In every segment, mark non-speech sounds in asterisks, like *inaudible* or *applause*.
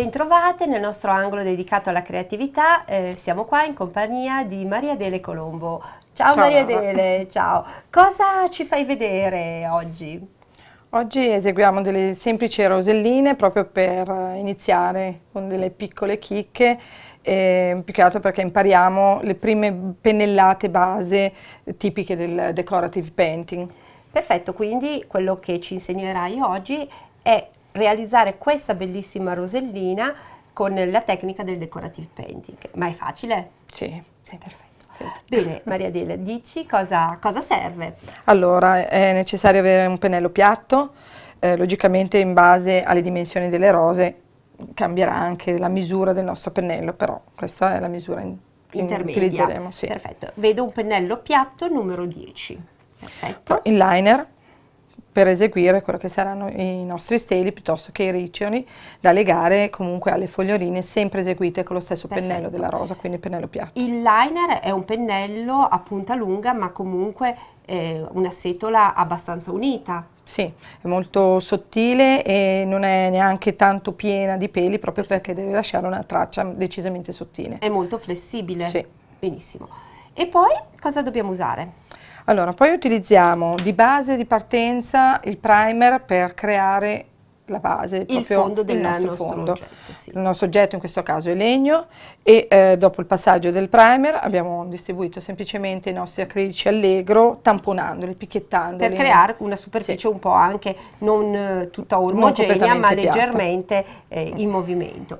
Bentrovate nel nostro angolo dedicato alla creatività, eh, siamo qua in compagnia di Maria Dele Colombo. Ciao, ciao Maria Dele, ciao. Cosa ci fai vedere oggi? Oggi eseguiamo delle semplici roselline proprio per iniziare con delle piccole chicche, eh, più che altro perché impariamo le prime pennellate base tipiche del decorative painting. Perfetto, quindi quello che ci insegnerai oggi è realizzare questa bellissima rosellina con la tecnica del decorative painting. Ma è facile? Sì. sì. Perfetto. Bene, Maria Adele, dici cosa, cosa, serve? Allora, è necessario avere un pennello piatto, eh, logicamente in base alle dimensioni delle rose cambierà anche la misura del nostro pennello, però questa è la misura in, intermedia. Utilizzeremo, sì. Perfetto. Vedo un pennello piatto numero 10. Perfetto. Ecco, Il liner per eseguire quello che saranno i nostri steli piuttosto che i riccioli da legare comunque alle foglioline sempre eseguite con lo stesso Perfetto. pennello della rosa, quindi pennello piatto. Il liner è un pennello a punta lunga ma comunque eh, una setola abbastanza unita. Sì, è molto sottile e non è neanche tanto piena di peli proprio perché deve lasciare una traccia decisamente sottile. È molto flessibile. Sì. Benissimo. E poi cosa dobbiamo usare? Allora, poi utilizziamo di base di partenza il primer per creare la base, il fondo del il nostro, nostro fondo. Oggetto, sì. Il nostro oggetto in questo caso è legno e eh, dopo il passaggio del primer abbiamo distribuito semplicemente i nostri acrilici allegro tamponandoli, picchiettandoli. Per creare una superficie sì. un po' anche non eh, tutta omogenea ma leggermente eh, in movimento.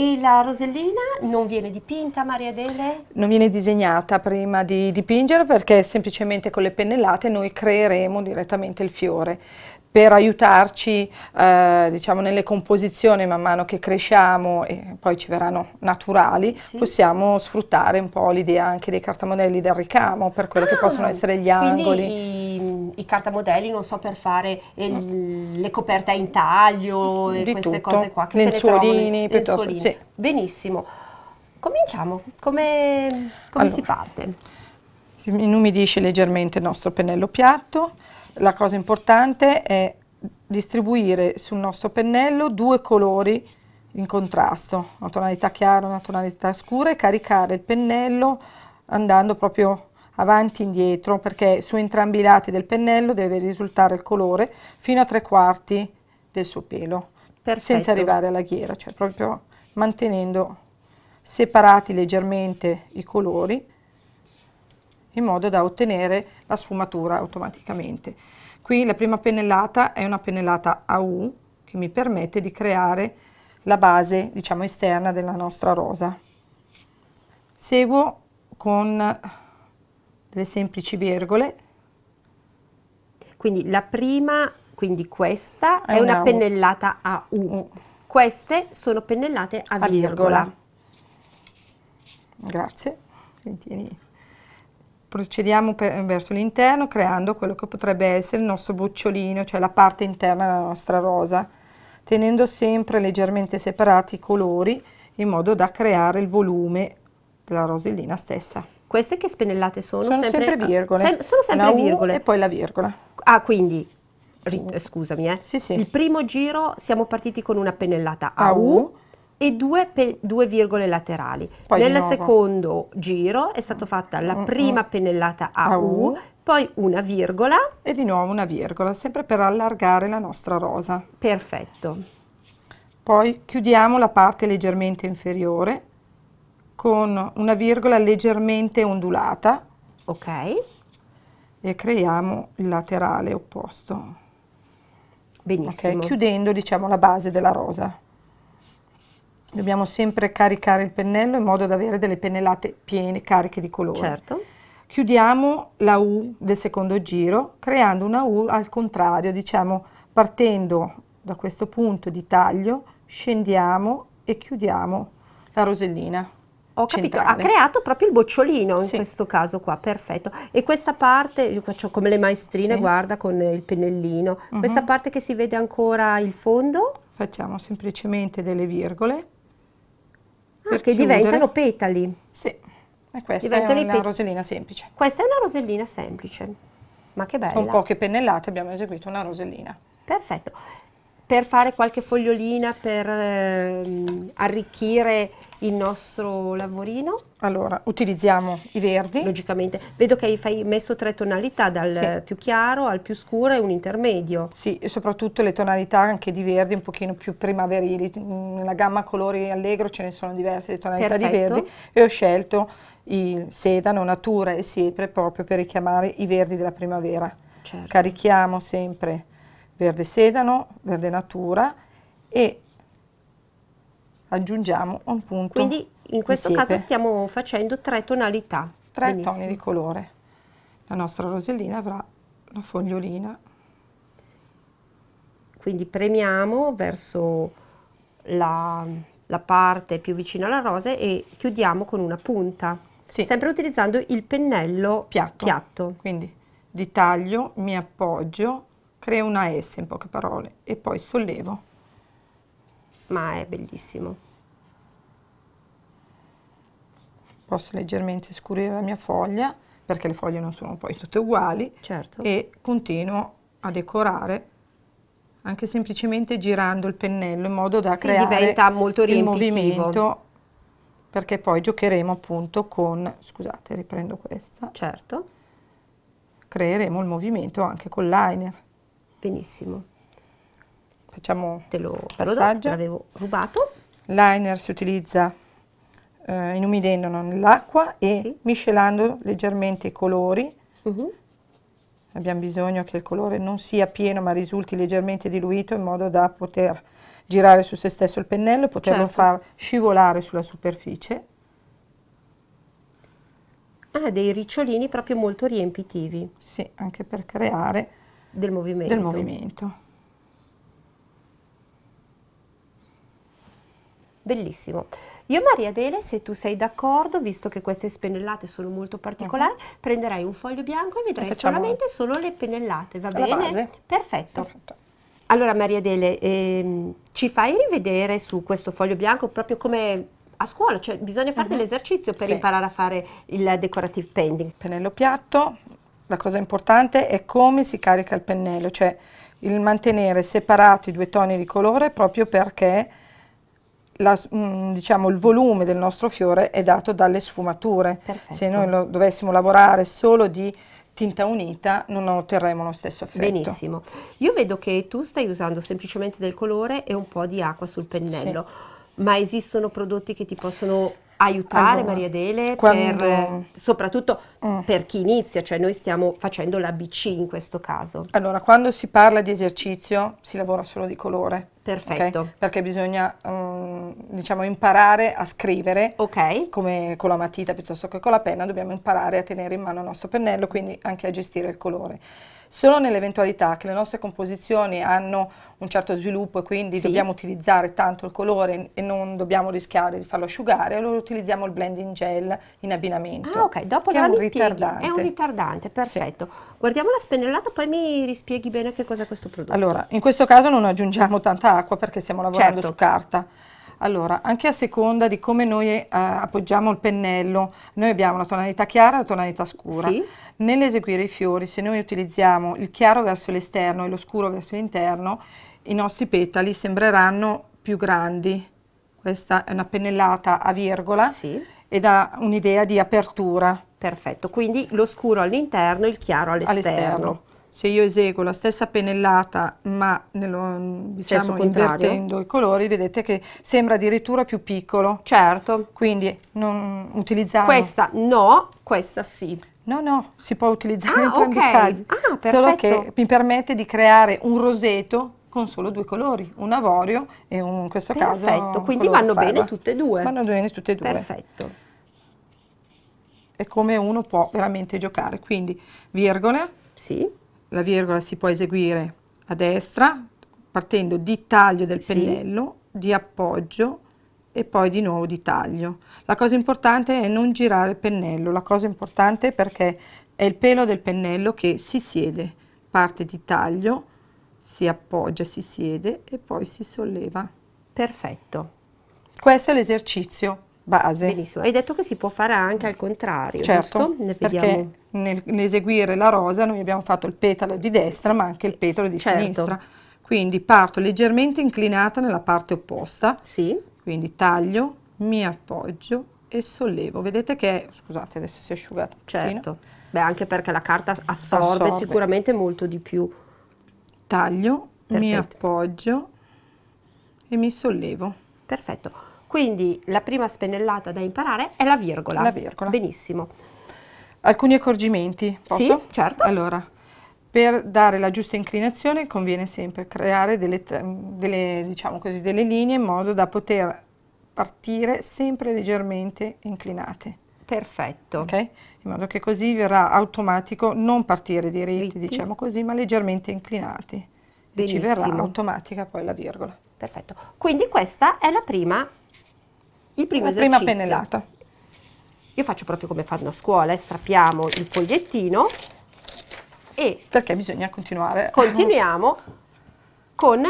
E la Rosellina non viene dipinta, Maria Dele? Non viene disegnata prima di dipingere perché semplicemente con le pennellate noi creeremo direttamente il fiore per aiutarci eh, diciamo, nelle composizioni man mano che cresciamo e poi ci verranno naturali, sì. possiamo sfruttare un po' l'idea anche dei cartamodelli del ricamo per quello ah, che possono essere gli angoli. I, cartamodelli, non so, per fare eh, mm. le coperte in taglio e Di queste tutto. cose qua. Che Lenzuolini, se le sì. Benissimo. Cominciamo. Come, come allora, si parte? Si inumidisce leggermente il nostro pennello piatto la cosa importante è distribuire sul nostro pennello due colori in contrasto, una tonalità chiara e una tonalità scura e caricare il pennello andando proprio avanti e indietro perché su entrambi i lati del pennello deve risultare il colore fino a tre quarti del suo pelo Perfetto. senza arrivare alla ghiera, cioè proprio mantenendo separati leggermente i colori in modo da ottenere la sfumatura automaticamente. Qui la prima pennellata è una pennellata a U che mi permette di creare la base diciamo esterna della nostra rosa. Seguo con delle semplici virgole. Quindi la prima, quindi questa, è, è una, una, pennellata a U. Queste sono pennellate a, a virgola. virgola. Grazie. Tieni procediamo per, verso l'interno creando quello che potrebbe essere il nostro bocciolino, cioè la parte interna della nostra rosa, tenendo sempre leggermente separati i colori in modo da creare il volume della rosellina stessa. Queste che spennellate sono? Sono sempre, sempre virgole. Sem sono sempre virgole. E poi la virgola. Ah, quindi, scusami, eh. sì, sì. il primo giro siamo partiti con una pennellata AU, AU e due, pe- due virgole laterali. Poi Nel secondo giro è stata mm. fatta la mm, prima mm. pennellata a, a U, U, poi una virgola. E di nuovo una virgola, sempre per allargare la nostra rosa. Perfetto. Poi chiudiamo la parte leggermente inferiore con una virgola leggermente ondulata. Ok. E creiamo il laterale opposto. Benissimo. Okay, chiudendo diciamo la base della rosa. Dobbiamo sempre caricare il pennello in modo da avere delle pennellate piene, cariche di colore. Certo. Chiudiamo la U del secondo giro creando una U al contrario, diciamo partendo da questo punto di taglio, scendiamo e chiudiamo la rosellina. Ho centrale. capito, ha creato proprio il bocciolino in questo caso qua, perfetto. E questa parte, io faccio come le maestrine, sì. guarda, con il pennellino. Uh -huh. Questa mhm. parte che si vede ancora il fondo? Facciamo semplicemente delle virgole perché diventano petali. Sì, e questa diventano è una rosellina semplice. Questa è una rosellina semplice, ma che bella. Con poche pennellate abbiamo eseguito una rosellina. Perfetto per fare qualche fogliolina per ehm, arricchire il nostro lavorino? Allora, utilizziamo i verdi. Logicamente. Vedo che hai messo tre tonalità, dal sì. più chiaro al più scuro e un intermedio. Sì, e soprattutto le tonalità anche di verdi un pochino più primaverili. Nella gamma colori allegro ce ne sono diverse di tonalità Perfetto. di verdi e ho scelto il sedano, natura e siepre proprio per richiamare i verdi della primavera. Certo. Carichiamo sempre verde sedano, verde natura e aggiungiamo un punto Quindi in questo caso stiamo facendo tre tonalità. Tre Benissimo. toni di colore. La nostra rosellina avrà la fogliolina. Quindi premiamo verso la, la parte più vicina alla rosa e chiudiamo con una punta. Sì. Sempre utilizzando il pennello piatto. piatto. Quindi di taglio mi appoggio creo una S in poche parole e poi sollevo. Ma è bellissimo. Posso leggermente scurire la mia foglia perché le foglie non sono poi tutte uguali certo. e continuo a sì. decorare anche semplicemente girando il pennello in modo da sì, creare molto il movimento perché poi giocheremo appunto con scusate riprendo questa certo creeremo il movimento anche con liner Benissimo. Facciamo Te lo passaggio. l'avevo rubato. Liner si utilizza eh, inumidendo l'acqua e sì. miscelando leggermente i colori. Uh mhm. -huh. Abbiamo bisogno che il colore non sia pieno ma risulti leggermente diluito in modo da poter girare su se stesso il pennello e poterlo certo. far scivolare sulla superficie. Ah, dei ricciolini proprio molto riempitivi. Sì, anche per creare del movimento. Del movimento. Bellissimo. Io Maria Adele, se tu sei d'accordo, visto che queste spennellate sono molto particolari, uh-huh. prenderai un foglio bianco e vedrai Facciamo solamente solo le pennellate, va bene? Base. Perfetto. Perfetto. Allora Maria Adele, ehm, ci fai rivedere su questo foglio bianco proprio come a scuola, cioè bisogna fare uh-huh. dell'esercizio per sì. imparare a fare il decorative painting. Pennello piatto, la cosa importante è come si carica il pennello, cioè il mantenere separati i due toni di colore proprio perché la, mm, diciamo, il volume del nostro fiore è dato dalle sfumature. Perfetto. Se noi lo, dovessimo lavorare solo di tinta unita non otterremo lo stesso effetto. Benissimo. Io vedo che tu stai usando semplicemente del colore e un po' di acqua sul pennello, sì. ma esistono prodotti che ti possono aiutare allora, Maria Adele, quando... per, soprattutto mm. per chi inizia, cioè noi stiamo facendo la BC in questo caso. Allora, quando si parla di esercizio si lavora solo di colore. Perfetto. Okay? Perché bisogna um, diciamo, imparare a scrivere okay. come con la matita piuttosto che con la penna, dobbiamo imparare a tenere in mano il nostro pennello, quindi anche a gestire il colore. Solo nell'eventualità che le nostre composizioni hanno un certo sviluppo e quindi sì. dobbiamo utilizzare tanto il colore e non dobbiamo rischiare di farlo asciugare, allora utilizziamo il blending gel in abbinamento. Ah ok, dopo allora è un ritardante. È un ritardante, perfetto. Sì. Guardiamo la spennellata, poi mi rispieghi bene che cos'è questo prodotto. Allora, in questo caso non aggiungiamo tanta acqua perché stiamo lavorando certo. su carta. Allora, anche a seconda di come noi eh, appoggiamo il pennello, noi abbiamo una tonalità chiara e una tonalità scura. Sì. Nell'eseguire i fiori, se noi utilizziamo il chiaro verso l'esterno e lo scuro verso l'interno, i nostri petali sembreranno più grandi. Questa è una pennellata a virgola sì. e dà un'idea di apertura. Perfetto, quindi lo scuro all'interno e il chiaro all'esterno. All se io eseguo la stessa pennellata ma nello, mm, cioè, diciamo, invertendo i colori vedete che sembra addirittura più piccolo. Certo. Quindi non utilizzare Questa no, questa sì. No, no, si può utilizzare ah, in entrambi okay. i casi. Ah, perfetto. Solo che mi permette di creare un roseto con solo due colori, un avorio e un, in questo perfetto. caso Perfetto, quindi vanno farba. bene tutte e due. Vanno bene tutte e due. Perfetto. È come uno può veramente giocare, quindi virgola. Sì la virgola si può eseguire a destra partendo di taglio del sì. pennello, di appoggio e poi di nuovo di taglio. La cosa importante è non girare il pennello, la cosa importante è perché è il pelo del pennello che si siede, parte di taglio, si appoggia, si siede e poi si solleva. Perfetto. Questo è l'esercizio base. Benissimo, hai detto che si può fare anche al contrario, certo, giusto? Ne Perché nell'eseguire la rosa noi abbiamo fatto il petalo di destra ma anche il petalo di certo. sinistra. Quindi parto leggermente inclinata nella parte opposta. Sì. Quindi taglio, mi appoggio e sollevo. Vedete che, scusate, adesso si è asciugato. Certo. Beh, anche perché la carta assorbe, assorbe. sicuramente molto di più. Taglio, Perfetto. mi appoggio e mi sollevo. Perfetto. Quindi la prima spennellata da imparare è la virgola. La virgola. Benissimo. Alcuni accorgimenti, posso? Sì, certo. Allora, per dare la giusta inclinazione conviene sempre creare delle, delle, diciamo così, delle linee in modo da poter partire sempre leggermente inclinate. Perfetto. Okay? In modo che così verrà automatico non partire diritti, diciamo così, ma leggermente inclinati. Benissimo. E ci verrà automatica poi la virgola. Perfetto. Quindi questa è la prima il primo la esercizio. prima pennellata. Io faccio proprio come fanno a scuola, eh, strappiamo il fogliettino e... Perché bisogna continuare. Continuiamo con...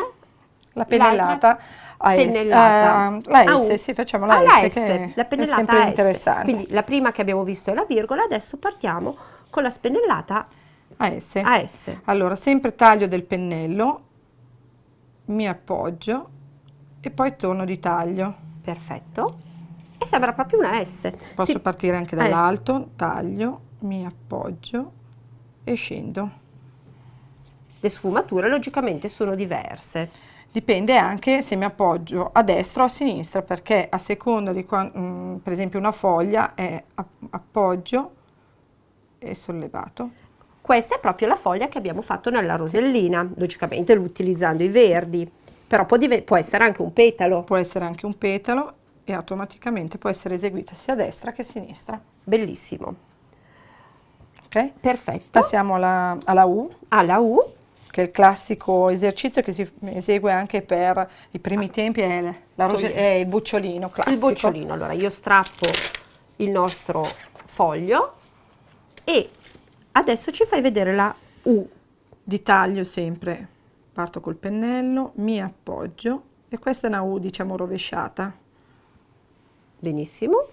La pennellata. A pennellata. Ehm, S, uh, la S, un, sì, facciamo ah, la S, S, che la pennellata è interessante. Quindi la prima che abbiamo visto è la virgola, adesso partiamo con la spennellata a S. a S. Allora, sempre taglio del pennello, mi appoggio e poi torno di taglio perfetto e sembra proprio una S. Posso sì. partire anche eh. dall'alto, taglio, mi appoggio e scendo. Le sfumature logicamente sono diverse. Dipende anche se mi appoggio a destra o a sinistra, perché a seconda di quando, mh, mm, per esempio una foglia è appoggio e sollevato. Questa è proprio la foglia che abbiamo fatto nella rosellina, logicamente utilizzando i verdi. Però può, può essere anche un petalo. Può essere anche un petalo e automaticamente può essere eseguita sia a destra che a sinistra. Bellissimo. Ok? Perfetto. Passiamo alla, alla U. Alla U. Che è il classico esercizio che si esegue anche per i primi ah. tempi, è, rose, è il bucciolino classico. Il bucciolino, allora io strappo il nostro foglio e adesso ci fai vedere la U. Di taglio sempre parto col pennello, mi appoggio e questa è una U diciamo rovesciata. Benissimo.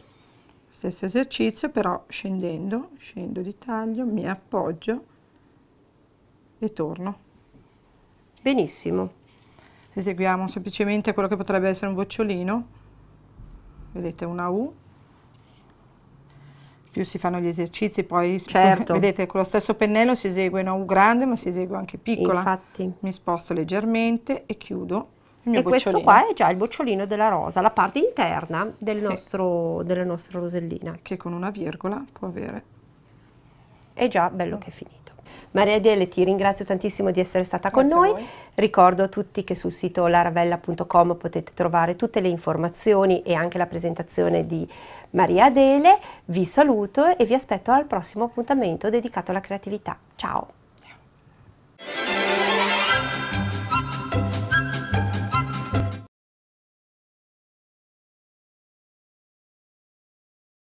Stesso esercizio però scendendo, scendo di taglio, mi appoggio e torno. Benissimo. Eseguiamo semplicemente quello che potrebbe essere un bocciolino. Vedete una U più si fanno gli esercizi, poi certo. *laughs* vedete con lo stesso pennello si esegue non grande ma si esegue anche piccola. Infatti. Mi sposto leggermente e chiudo e questo qua è già il bocciolino della rosa, la parte interna del sì. nostro, della nostra rosellina. Che con una virgola può avere. È già bello che è finito. Maria Adele, ti ringrazio tantissimo di essere stata Grazie con noi. Ricordo a tutti che sul sito laravella.com potete trovare tutte le informazioni e anche la presentazione di Maria Adele, vi saluto e vi aspetto al prossimo appuntamento dedicato alla creatività. Ciao!